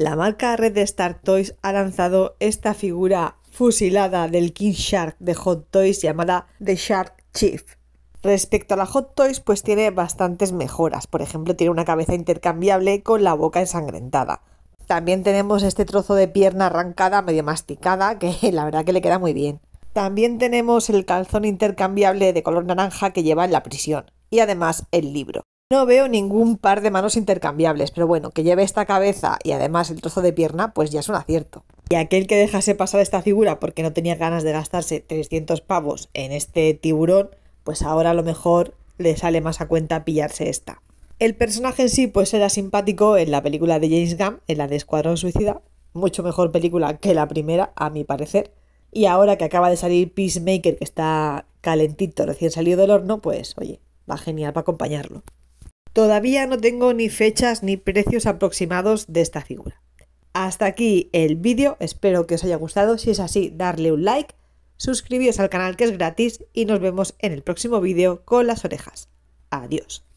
La marca Red Star Toys ha lanzado esta figura fusilada del King Shark de Hot Toys llamada The Shark Chief. Respecto a la Hot Toys, pues tiene bastantes mejoras. Por ejemplo, tiene una cabeza intercambiable con la boca ensangrentada. También tenemos este trozo de pierna arrancada, medio masticada, que la verdad que le queda muy bien. También tenemos el calzón intercambiable de color naranja que lleva en la prisión. Y además el libro. No veo ningún par de manos intercambiables, pero bueno, que lleve esta cabeza y además el trozo de pierna, pues ya es un acierto. Y aquel que dejase pasar esta figura porque no tenía ganas de gastarse 300 pavos en este tiburón, pues ahora a lo mejor le sale más a cuenta pillarse esta. El personaje en sí pues era simpático en la película de James Gunn, en la de Escuadrón Suicida, mucho mejor película que la primera, a mi parecer. Y ahora que acaba de salir Peacemaker, que está calentito, recién salido del horno, pues oye, va genial para acompañarlo. Todavía no tengo ni fechas ni precios aproximados de esta figura. Hasta aquí el vídeo, espero que os haya gustado, si es así darle un like, suscribiros al canal que es gratis y nos vemos en el próximo vídeo con las orejas. Adiós.